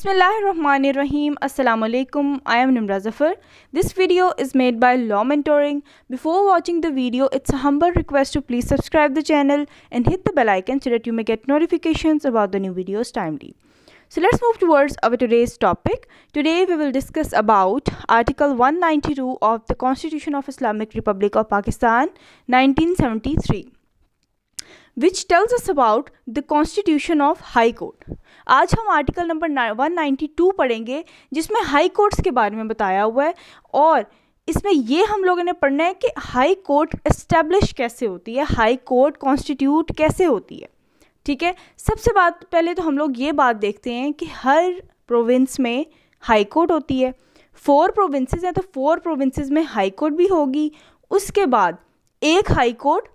Bismillahirrahmanirrahim. Assalamu alaikum. I am Nimra Zafar. This video is made by Law Mentoring. Before watching the video, it's a humble request to please subscribe the channel and hit the bell icon so that you may get notifications about the new videos timely. So let's move towards our today's topic. Today we will discuss about Article 192 of the Constitution of Islamic Republic of Pakistan 1973. Which tells us about the constitution of high court आज हम article number 192 पढ़ेंगे जिसमें high courts के बारे में बताया हुआ है और इसमें ये हम लोगों ने पढ़ना है कि हाई कोर्ट इस्टेब्लिश कैसे होती है हाई कोर्ट कॉन्स्टिट्यूट कैसे होती है ठीक है सबसे बात पहले तो हम लोग ये बात देखते हैं कि हर प्रोविंस में हाई कोर्ट होती है फोर प्रोविंसेस हैं तो फोर प्रोविंसेस में हाई कोर्ट भी होगी उसके बाद एक हाई कोर्ट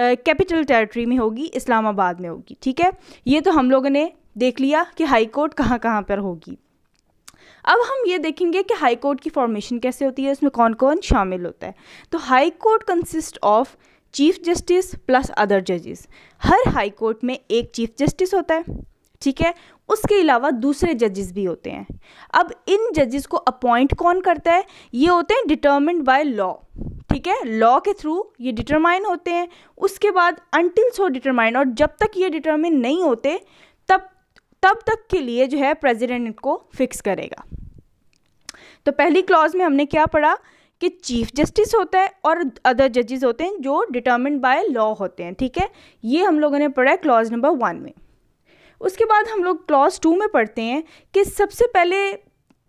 कैपिटल टेरिटरी में होगी इस्लामाबाद में होगी ठीक है ये तो हम लोगों ने देख लिया कि हाई कोर्ट कहाँ कहाँ पर होगी अब हम ये देखेंगे कि हाई कोर्ट की फॉर्मेशन कैसे होती है इसमें कौन कौन शामिल होता है तो high court consist of chief justice plus other जजेस हर हाई कोर्ट में एक चीफ जस्टिस होता है ठीक है उसके अलावा दूसरे जजेस भी होते हैं अब इन जजेस को अपॉइंट कौन करता है ये होते हैं डिटर्मिंड बाय लॉ ठीक है लॉ के थ्रू ये डिटरमाइन होते हैं उसके बाद अनटिल सो डिटरमाइन और जब तक ये डिटरमिन नहीं होते तब तब तक के लिए जो है प्रेसिडेंट इनको फिक्स करेगा तो पहली क्लॉज में हमने क्या पढ़ा कि चीफ जस्टिस होता है और अदर जजेस होते हैं जो डिटर्मिन बाय लॉ होते हैं ठीक है ये हम लोगों ने पढ़ा है क्लॉज नंबर वन में उसके बाद हम लोग क्लॉज टू में पढ़ते हैं कि सबसे पहले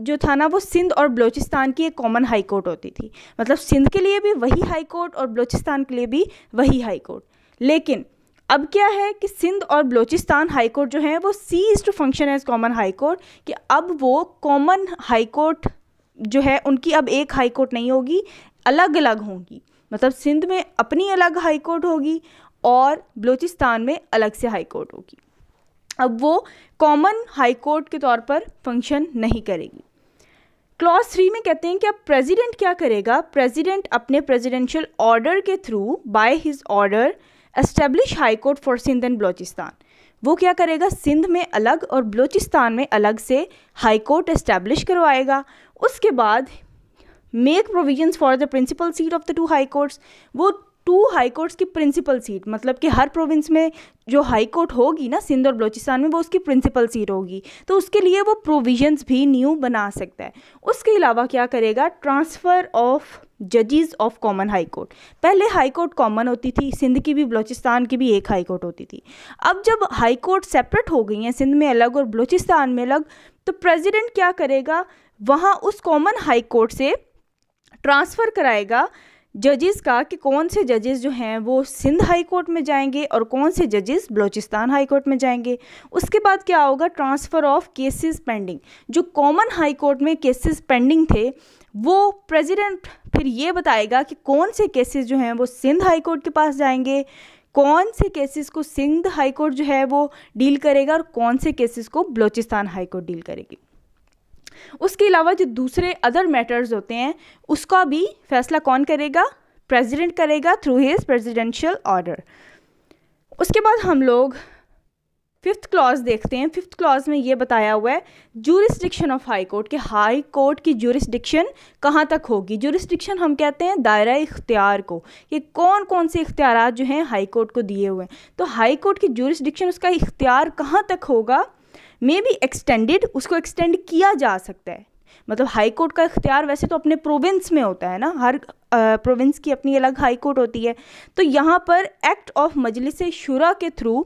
जो था ना वो सिंध और बलूचिस्तान की एक कॉमन हाई कोर्ट होती थी मतलब सिंध के लिए भी वही हाई कोर्ट और बलूचिस्तान के लिए भी वही हाई कोर्ट लेकिन अब क्या है कि सिंध और बलूचिस्तान हाई कोर्ट जो है वो cease to function as common high court कि अब वो कॉमन हाई कोर्ट जो है उनकी अब एक हाई कोर्ट नहीं होगी अलग अलग होंगी मतलब सिंध में अपनी अलग हाई कोर्ट होगी और बलूचिस्तान में अलग से हाई कोर्ट होगी अब वो कॉमन हाई कोर्ट के तौर पर फंक्शन नहीं करेगी क्लॉज थ्री में कहते हैं कि अब प्रेसिडेंट क्या करेगा प्रेसिडेंट अपने प्रेसिडेंशियल ऑर्डर के through by his order establish high court for Sindh and Balochistan वो क्या करेगा सिंध में अलग और बलोचिस्तान में अलग से हाई कोर्ट एस्टेब्लिश करवाएगा उसके बाद make provisions for the principal seat of the two high courts वो टू हाई कोर्ट्स की प्रिंसिपल सीट मतलब कि हर प्रोविंस में जो हाई कोर्ट होगी ना सिंध और बलूचिस्तान में वो उसकी प्रिंसिपल सीट होगी तो उसके लिए वो प्रोविजंस भी न्यू बना सकता है उसके अलावा क्या करेगा ट्रांसफ़र ऑफ जजेस ऑफ कॉमन हाई कोर्ट पहले हाई कोर्ट कॉमन होती थी सिंध की भी बलूचिस्तान की भी एक हाई कोर्ट होती थी अब जब हाई कोर्ट सेपरेट हो गई हैं सिंध में अलग और बलूचिस्तान में अलग तो प्रेजिडेंट क्या करेगा वहाँ उस कॉमन हाई कोर्ट से ट्रांसफ़र कराएगा जजेस का कि कौन से जजेस जो हैं वो सिंध हाई कोर्ट में जाएंगे और कौन से जजेस बलूचिस्तान हाई कोर्ट में जाएंगे उसके बाद क्या होगा ट्रांसफ़र ऑफ केसेस पेंडिंग जो कॉमन हाई कोर्ट में केसेस पेंडिंग थे वो प्रेसिडेंट फिर ये बताएगा कि कौन से केसेस जो हैं वो सिंध हाई कोर्ट के पास जाएंगे कौन से केसेस को सिंध हाई कोर्ट जो है वो डील करेगा और कौन से केसेस को बलूचिस्तान हाई कोर्ट डील करेगी उसके अलावा जो दूसरे अदर मैटर्स होते हैं उसका भी फैसला कौन करेगा प्रेसिडेंट करेगा थ्रू हिज प्रेसिडेंशियल ऑर्डर उसके बाद हम लोग फिफ्थ क्लॉज देखते हैं फिफ्थ क्लॉज में ये बताया हुआ है जूरिस्डिक्शन ऑफ हाई कोर्ट कि हाई कोर्ट की जूरिस्डिक्शन कहाँ तक होगी जूरिस्डिक्शन हम कहते हैं दायरा इख्तियार को कि कौन कौन से इख्तियार जो हैं हाई कोर्ट को दिए हुए हैं तो हाई कोर्ट की जूरिस्डिक्शन उसका इख्तियार कहाँ तक होगा मे बी एक्सटेंडेड उसको एक्सटेंड किया जा सकता है मतलब हाई कोर्ट का इख्तियार वैसे तो अपने प्रोविंस में होता है ना हर प्रोविंस की अपनी अलग हाई कोर्ट होती है तो यहाँ पर एक्ट ऑफ मजलिस शुरा के थ्रू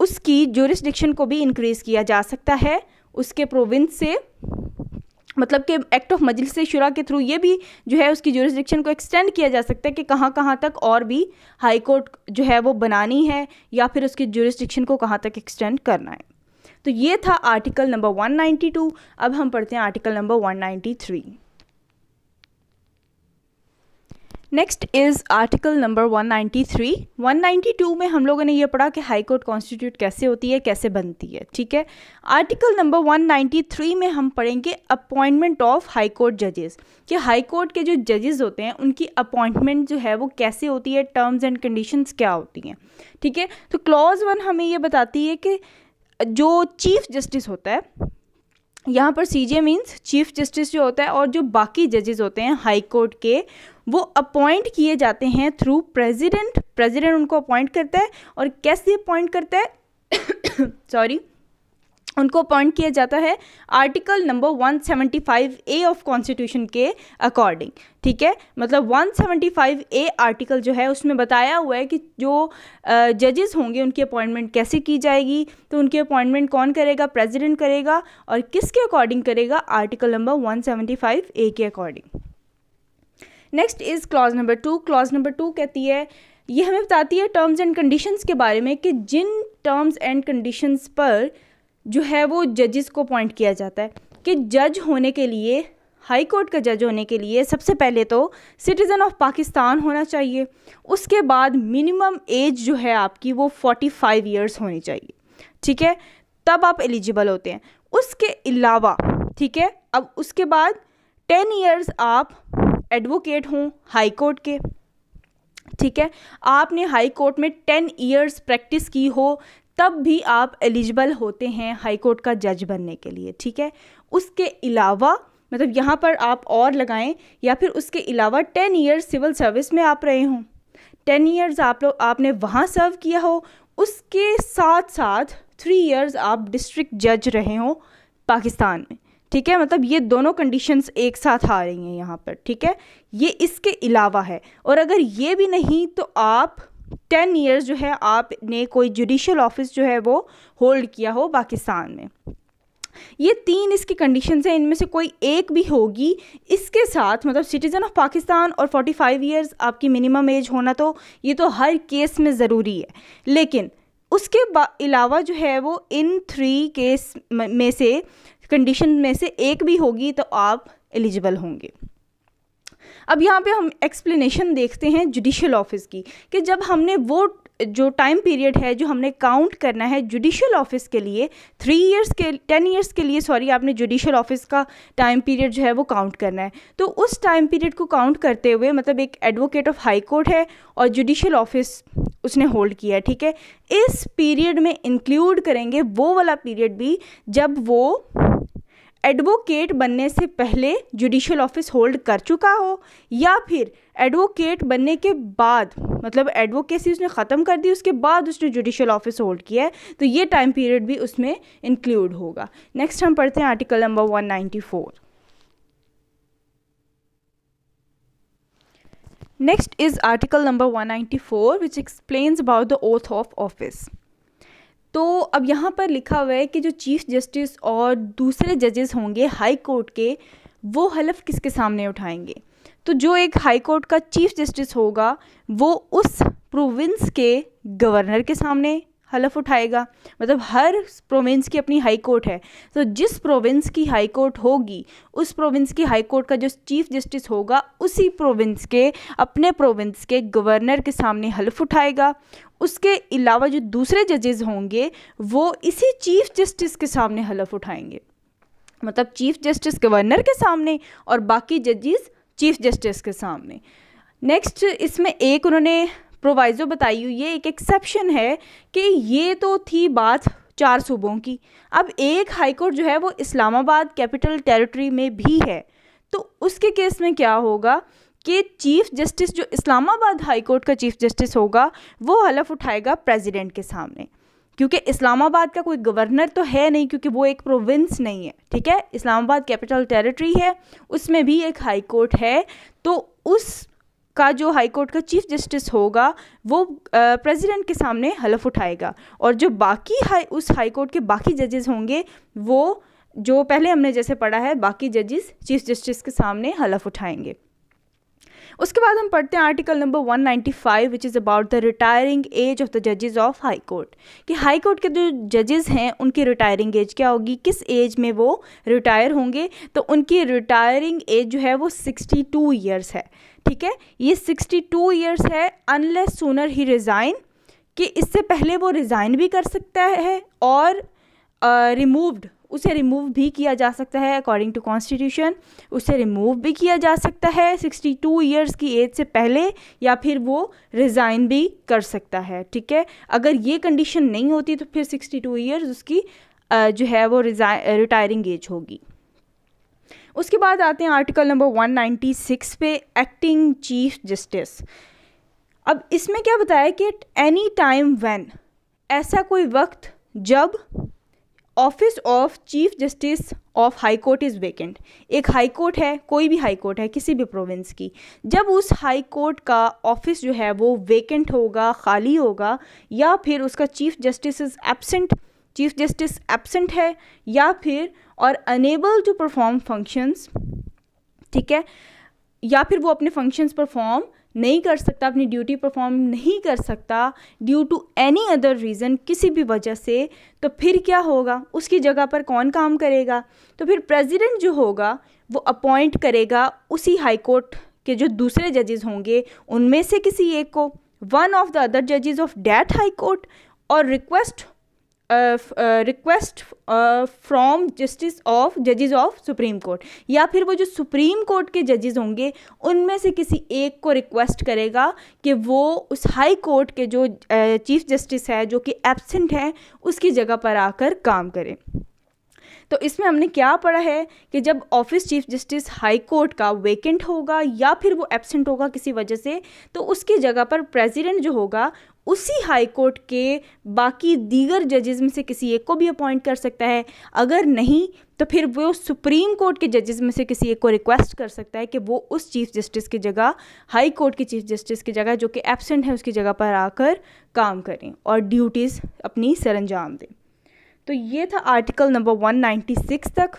उसकी जोरिस्डिक्शन को भी इंक्रीज़ किया जा सकता है उसके प्रोविंस से मतलब कि एक्ट ऑफ मजलिस शुरा के थ्रू ये भी जो है उसकी जोरिस्डिक्शन को एक्सटेंड किया जा सकता है कि कहाँ कहाँ तक और भी हाई कोर्ट जो है वो बनानी है या फिर उसकी जोरिस्डिक्शन को कहाँ तक एक्सटेंड करना है तो ये था आर्टिकल नंबर 192 अब हम पढ़ते हैं article number 193 next is article number 193 192 में हम लोगों ने ये पढ़ा कि हाई कोर्ट कॉन्स्टिट्यूट कैसे होती है कैसे बनती है ठीक है आर्टिकल नंबर 193 में हम पढ़ेंगे अपॉइंटमेंट ऑफ हाई कोर्ट जजेस कि हाई कोर्ट के जो जजेस होते हैं उनकी अपॉइंटमेंट जो है वो कैसे होती है टर्म्स एंड कंडीशंस क्या होती हैं ठीक है तो क्लॉज वन हमें ये बताती है कि जो चीफ जस्टिस होता है यहाँ पर C J means chief justice जो होता है और जो बाकी जजेस होते हैं हाई कोर्ट के वो अपॉइंट किए जाते हैं थ्रू प्रेसिडेंट प्रेसिडेंट उनको अपॉइंट करता है और कैसे अपॉइंट करता है सॉरी उनको अपॉइंट किया जाता है article number 175 A of constitution के अकॉर्डिंग ठीक है मतलब 175 ए आर्टिकल जो है उसमें बताया हुआ है कि जो जजेस uh, होंगे उनकी अपॉइंटमेंट कैसे की जाएगी तो उनकी अपॉइंटमेंट कौन करेगा प्रेसिडेंट करेगा और किसके अकॉर्डिंग करेगा आर्टिकल नंबर 175 ए के according next is clause number two clause number two कहती है ये हमें बताती है टर्म्स एंड कंडीशंस के बारे में कि जिन टर्म्स एंड कंडीशंस पर जो है वो जजेस को अपॉइंट किया जाता है कि जज होने के लिए हाई कोर्ट का जज होने के लिए सबसे पहले तो सिटीज़न ऑफ पाकिस्तान होना चाहिए उसके बाद मिनिमम एज जो है आपकी वो फोर्टी फाइव ईयर्स होनी चाहिए ठीक है तब आप एलिजिबल होते हैं उसके अलावा ठीक है अब उसके बाद टेन ईयर्स आप एडवोकेट हों हाई कोर्ट के ठीक है आपने हाई कोर्ट में टेन ईयर्स प्रैक्टिस की हो तब भी आप एलिजिबल होते हैं हाई कोर्ट का जज बनने के लिए ठीक है उसके अलावा मतलब यहाँ पर आप और लगाएं या फिर उसके अलावा टेन ईयर्स सिविल सर्विस में आप रहे हों टेन ईयर्स आप लोग आपने वहाँ सर्व किया हो उसके साथ साथ थ्री ईयर्स आप डिस्ट्रिक्ट जज रहे हों पाकिस्तान में ठीक है मतलब ये दोनों कंडीशंस एक साथ आ रही हैं यहाँ पर ठीक है ये इसके अलावा है और अगर ये भी नहीं तो आप टेन ईयर्स जो है आपने कोई जुडिशल ऑफिस जो है वो होल्ड किया हो पाकिस्तान में ये तीन इसकी कंडीशन हैं इनमें से कोई एक भी होगी इसके साथ मतलब सिटीज़न ऑफ पाकिस्तान और 45 इयर्स आपकी मिनिमम एज होना तो ये तो हर केस में ज़रूरी है लेकिन उसके अलावा जो है वो इन थ्री केस में से कंडीशन में से एक भी होगी तो आप एलिजिबल होंगे अब यहाँ पे हम एक्सप्लेनेशन देखते हैं जुडिशल ऑफिस की कि जब हमने वो जो टाइम पीरियड है जो हमने काउंट करना है जुडिशल ऑफिस के लिए थ्री इयर्स के टेन इयर्स के लिए सॉरी आपने जुडिशल ऑफिस का टाइम पीरियड जो है वो काउंट करना है तो उस टाइम पीरियड को काउंट करते हुए मतलब एक एडवोकेट ऑफ हाई कोर्ट है और जुडिशल ऑफिस उसने होल्ड किया है ठीक है इस पीरियड में इंक्लूड करेंगे वो वाला पीरियड भी जब वो एडवोकेट बनने से पहले जुडिशल ऑफिस होल्ड कर चुका हो या फिर एडवोकेट बनने के बाद मतलब एडवोकेसी उसने ख़त्म कर दी उसके बाद उसने जुडिशल ऑफिस होल्ड किया है तो ये टाइम पीरियड भी उसमें इंक्लूड होगा नेक्स्ट हम पढ़ते हैं article number 194 next is article number 194 which explains about the oath of office तो अब यहाँ पर लिखा हुआ है कि जो चीफ जस्टिस और दूसरे जजेस होंगे हाई कोर्ट के वो हलफ किसके सामने उठाएंगे तो जो एक हाई कोर्ट का चीफ जस्टिस होगा वो उस प्रोविंस के गवर्नर के सामने हलफ उठाएगा मतलब हर प्रोविंस की अपनी हाई कोर्ट है तो जिस प्रोविंस की हाई कोर्ट होगी उस प्रोविंस की हाई कोर्ट का जो चीफ जस्टिस होगा उसी प्रोविंस के अपने प्रोविंस के गवर्नर के सामने हलफ उठाएगा उसके अलावा जो दूसरे जजेस होंगे वो इसी चीफ जस्टिस के सामने हलफ उठाएंगे मतलब चीफ जस्टिस गवर्नर के सामने और बाकी जजेस चीफ जस्टिस के सामने नेक्स्ट इसमें एक उन्होंने प्रोवाइज़ो बताई हुई है एक एक्सेप्शन है कि ये तो थी बात चार सूबों की अब एक हाई कोर्ट जो है वो इस्लामाबाद कैपिटल टेरिटरी में भी है तो उसके केस में क्या होगा कि चीफ जस्टिस जो इस्लामाबाद हाई कोर्ट का चीफ जस्टिस होगा वो हलफ उठाएगा प्रेसिडेंट के सामने क्योंकि इस्लामाबाद का कोई गवर्नर तो है नहीं क्योंकि वो एक प्रोविंस नहीं है ठीक है इस्लामाबाद कैपिटल टेरिटरी है उसमें भी एक हाई कोर्ट है तो उस का जो हाई कोर्ट का चीफ जस्टिस होगा वो प्रेसिडेंट के सामने हलफ उठाएगा और जो बाकी हाई उस हाई कोर्ट के बाकी जजेस होंगे वो जो पहले हमने जैसे पढ़ा है बाकी जजेस चीफ जस्टिस के सामने हलफ उठाएंगे उसके बाद हम पढ़ते हैं article number 195 which is about the retiring age of the जजेज ऑफ हाई कोर्ट कि हाई कोर्ट के जो जजेज हैं उनकी रिटायरिंग एज क्या होगी किस एज में वो रिटायर होंगे तो उनकी रिटायरिंग एज जो है वो 62 ईयर्स है ठीक है ये 62 ईयर्स है अनलेस सोनर ही रिज़ाइन कि इससे पहले वो रिज़ाइन भी कर सकता है और रिमूव्ड uh, उसे रिमूव भी किया जा सकता है अकॉर्डिंग टू कॉन्स्टिट्यूशन उसे रिमूव भी किया जा सकता है सिक्सटी टू ईयर्स की एज से पहले या फिर वो रिज़ाइन भी कर सकता है ठीक है अगर ये कंडीशन नहीं होती तो फिर सिक्सटी टू ईयर्स उसकी जो है वो रिटायरिंग एज होगी उसके बाद आते हैं आर्टिकल नंबर 196 पे एक्टिंग चीफ जस्टिस अब इसमें क्या बताया कि एनी टाइम वैन ऐसा कोई वक्त जब office of chief justice of high court is vacant एक हाई कोर्ट है कोई भी हाई कोर्ट है किसी भी प्रोविंस की जब उस हाई कोर्ट का ऑफिस जो है वो वेकेंट होगा खाली होगा या फिर उसका chief justice is absent chief justice absent है या फिर और अनेबल टू परफॉर्म फंक्शंस ठीक है या फिर वो अपने फंक्शंस परफॉर्म नहीं कर सकता अपनी ड्यूटी परफॉर्म नहीं कर सकता due to any other reason किसी भी वजह से तो फिर क्या होगा उसकी जगह पर कौन काम करेगा तो फिर प्रेसिडेंट जो होगा वो अपॉइंट करेगा उसी हाई कोर्ट के जो दूसरे जजेस होंगे उनमें से किसी एक को वन ऑफ द अदर जजेस ऑफ डैट हाई कोर्ट और request request from justice of जजेज ऑफ सुप्रीम कोर्ट या फिर वो जो सुप्रीम कोर्ट के जजेज होंगे उनमें से किसी एक को रिक्वेस्ट करेगा कि वो उस हाई कोर्ट के जो चीफ जस्टिस है जो कि एब्सेंट है उसकी जगह पर आकर काम करें तो इसमें हमने क्या पढ़ा है कि जब office chief justice high court का वेकेंट होगा या फिर वो एब्सेंट होगा किसी वजह से तो उसकी जगह पर प्रेसिडेंट जो होगा उसी हाई कोर्ट के बाकी दीगर जजेज में से किसी एक को भी अपॉइंट कर सकता है अगर नहीं तो फिर वो सुप्रीम कोर्ट के जजेस में से किसी एक को रिक्वेस्ट कर सकता है कि वो उस चीफ जस्टिस की जगह हाई कोर्ट के चीफ जस्टिस की जगह जो कि एबसेंट है उसकी जगह पर आकर काम करें और ड्यूटीज़ अपनी सर अंजाम दें तो ये था आर्टिकल नंबर 196 तक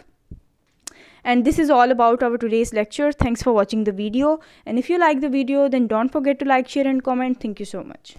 and this is all about our today's lecture thanks for watching the video and if you like the video then don't forget to like share and comment thank you so much